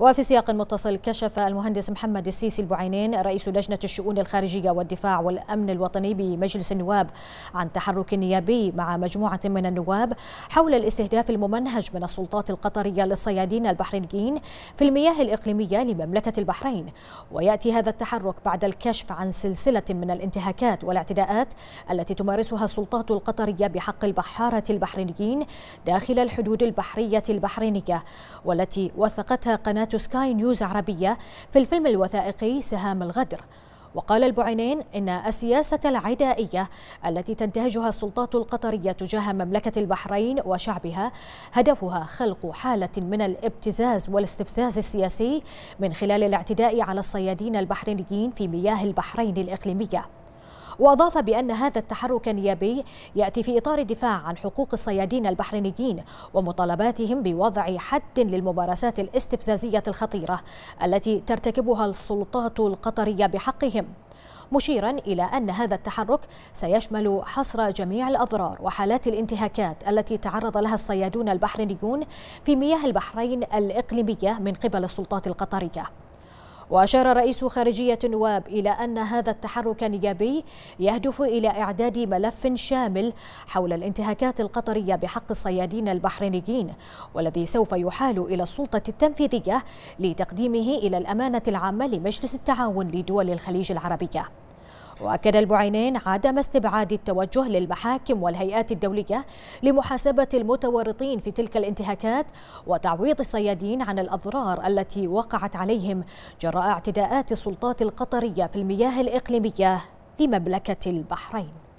وفي سياق متصل كشف المهندس محمد السيسي البعينين رئيس لجنة الشؤون الخارجية والدفاع والأمن الوطني بمجلس النواب عن تحرك نيابي مع مجموعة من النواب حول الاستهداف الممنهج من السلطات القطرية للصيادين البحرينيين في المياه الإقليمية لمملكة البحرين ويأتي هذا التحرك بعد الكشف عن سلسلة من الانتهاكات والاعتداءات التي تمارسها السلطات القطرية بحق البحارة البحرينيين داخل الحدود البحرية البحرينية والتي وثقتها قناة سكاي نيوز عربية في الفيلم الوثائقي سهام الغدر وقال البعينين إن السياسة العدائية التي تنتهجها السلطات القطرية تجاه مملكة البحرين وشعبها هدفها خلق حالة من الابتزاز والاستفزاز السياسي من خلال الاعتداء على الصيادين البحرينيين في مياه البحرين الإقليمية وأضاف بأن هذا التحرك النيابي يأتي في إطار الدفاع عن حقوق الصيادين البحرينيين ومطالباتهم بوضع حد للممارسات الاستفزازية الخطيرة التي ترتكبها السلطات القطرية بحقهم مشيرا إلى أن هذا التحرك سيشمل حصر جميع الأضرار وحالات الانتهاكات التي تعرض لها الصيادون البحرينيون في مياه البحرين الإقليمية من قبل السلطات القطرية وأشار رئيس خارجية النواب إلى أن هذا التحرك النيابي يهدف إلى إعداد ملف شامل حول الانتهاكات القطرية بحق الصيادين البحرينيين والذي سوف يحال إلى السلطة التنفيذية لتقديمه إلى الأمانة العامة لمجلس التعاون لدول الخليج العربية وأكد البعينين عدم استبعاد التوجه للمحاكم والهيئات الدولية لمحاسبة المتورطين في تلك الانتهاكات وتعويض الصيادين عن الأضرار التي وقعت عليهم جراء اعتداءات السلطات القطرية في المياه الإقليمية لمملكة البحرين